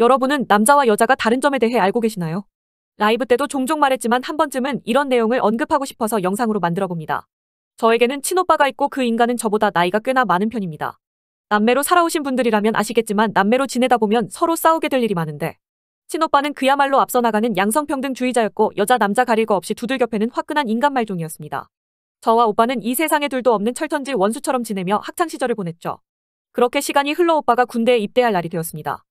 여러분은 남자와 여자가 다른 점에 대해 알고 계시나요? 라이브 때도 종종 말했지만 한 번쯤은 이런 내용을 언급하고 싶어서 영상으로 만들어 봅니다. 저에게는 친오빠가 있고 그 인간은 저보다 나이가 꽤나 많은 편입니다. 남매로 살아오신 분들이라면 아시겠지만 남매로 지내다 보면 서로 싸우게 될 일이 많은데 친오빠는 그야말로 앞서 나가는 양성평등주의자였고 여자 남자 가릴 거 없이 두들겨 패는 화끈한 인간 말종이었습니다. 저와 오빠는 이 세상에 둘도 없는 철천지 원수처럼 지내며 학창시절을 보냈죠. 그렇게 시간이 흘러 오빠가 군대에 입대할 날이 되었습니다.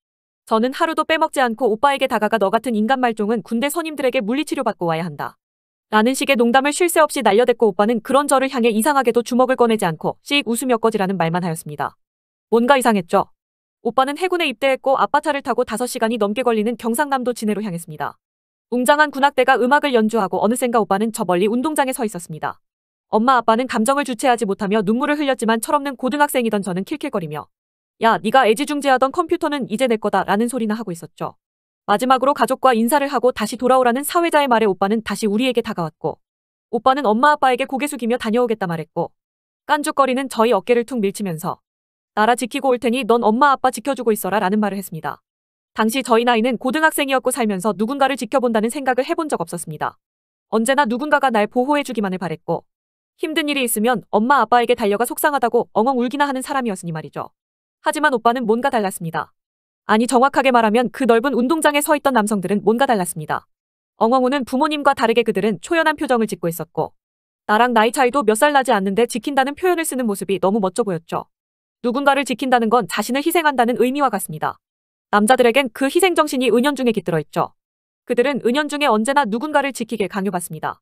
저는 하루도 빼먹지 않고 오빠에게 다가가 너 같은 인간 말종은 군대 선임들에게 물리치료받고 와야 한다. 라는 식의 농담을 쉴 새 없이 날려댔고 오빠는 그런 저를 향해 이상하게도 주먹을 꺼내지 않고 씩 웃으며 꺼지라는 말만 하였습니다. 뭔가 이상했죠. 오빠는 해군에 입대했고 아빠 차를 타고 5시간이 넘게 걸리는 경상남도 진해로 향했습니다. 웅장한 군악대가 음악을 연주하고 어느샌가 오빠는 저 멀리 운동장에 서 있었습니다. 엄마 아빠는 감정을 주체하지 못하며 눈물을 흘렸지만 철없는 고등학생이던 저는 킬킬거리며 야, 네가 애지중지하던 컴퓨터는 이제 내 거다 라는 소리나 하고 있었죠. 마지막으로 가족과 인사를 하고 다시 돌아오라는 사회자의 말에 오빠는 다시 우리에게 다가왔고 오빠는 엄마 아빠에게 고개 숙이며 다녀오겠다 말했고 깐죽거리는 저희 어깨를 툭 밀치면서 나라 지키고 올 테니 넌 엄마 아빠 지켜주고 있어라 라는 말을 했습니다. 당시 저희 나이는 고등학생이었고 살면서 누군가를 지켜본다는 생각을 해본 적 없었습니다. 언제나 누군가가 날 보호해주기만을 바랬고 힘든 일이 있으면 엄마 아빠에게 달려가 속상하다고 엉엉 울기나 하는 사람이었으니 말이죠. 하지만 오빠는 뭔가 달랐습니다. 아니 정확하게 말하면 그 넓은 운동장에 서 있던 남성들은 뭔가 달랐습니다. 엉엉우는 부모님과 다르게 그들은 초연한 표정을 짓고 있었고 나랑 나이 차이도 몇 살 나지 않는데 지킨다는 표현을 쓰는 모습이 너무 멋져 보였죠. 누군가를 지킨다는 건 자신을 희생한다는 의미와 같습니다. 남자들에겐 그 희생정신이 은연중에 깃들어 있죠. 그들은 은연중에 언제나 누군가를 지키길 강요받습니다.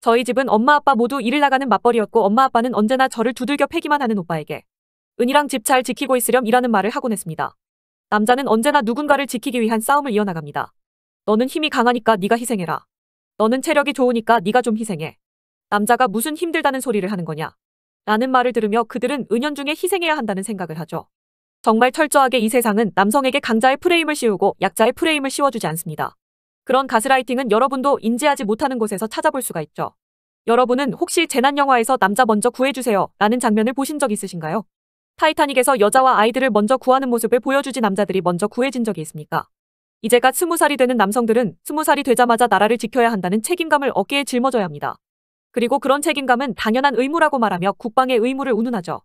저희 집은 엄마 아빠 모두 일을 나가는 맞벌이였고 엄마 아빠는 언제나 저를 두들겨 패기만 하는 오빠에게 은이랑 집 잘 지키고 있으렴 이라는 말을 하곤 했습니다. 남자는 언제나 누군가를 지키기 위한 싸움을 이어나갑니다. 너는 힘이 강하니까 네가 희생해라. 너는 체력이 좋으니까 네가 좀 희생해. 남자가 무슨 힘들다는 소리를 하는 거냐. 라는 말을 들으며 그들은 은연중에 희생해야 한다는 생각을 하죠. 정말 철저하게 이 세상은 남성에게 강자의 프레임을 씌우고 약자의 프레임을 씌워주지 않습니다. 그런 가스라이팅은 여러분도 인지하지 못하는 곳에서 찾아볼 수가 있죠. 여러분은 혹시 재난 영화에서 남자 먼저 구해주세요 라는 장면을 보신 적 있으신가요? 타이타닉에서 여자와 아이들을 먼저 구하는 모습을 보여주지 남자들이 먼저 구해진 적이 있습니까? 이제가 스무 살이 되는 남성들은 스무 살이 되자마자 나라를 지켜야 한다는 책임감을 어깨에 짊어져야 합니다. 그리고 그런 책임감은 당연한 의무라고 말하며 국방의 의무를 운운하죠.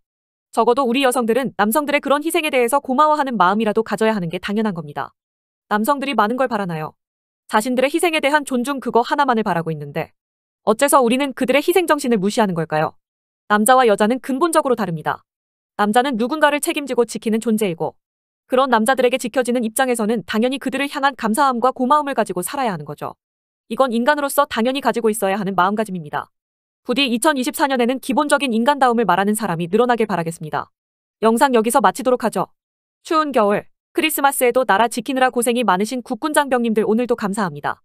적어도 우리 여성들은 남성들의 그런 희생에 대해서 고마워하는 마음이라도 가져야 하는 게 당연한 겁니다. 남성들이 많은 걸 바라나요? 자신들의 희생에 대한 존중 그거 하나만을 바라고 있는데 어째서 우리는 그들의 희생정신을 무시하는 걸까요? 남자와 여자는 근본적으로 다릅니다. 남자는 누군가를 책임지고 지키는 존재이고 그런 남자들에게 지켜지는 입장에서는 당연히 그들을 향한 감사함과 고마움을 가지고 살아야 하는 거죠. 이건 인간으로서 당연히 가지고 있어야 하는 마음가짐입니다. 부디 2024년에는 기본적인 인간다움을 말하는 사람이 늘어나길 바라겠습니다. 영상 여기서 마치도록 하죠. 추운 겨울, 크리스마스에도 나라 지키느라 고생이 많으신 국군 장병님들 오늘도 감사합니다.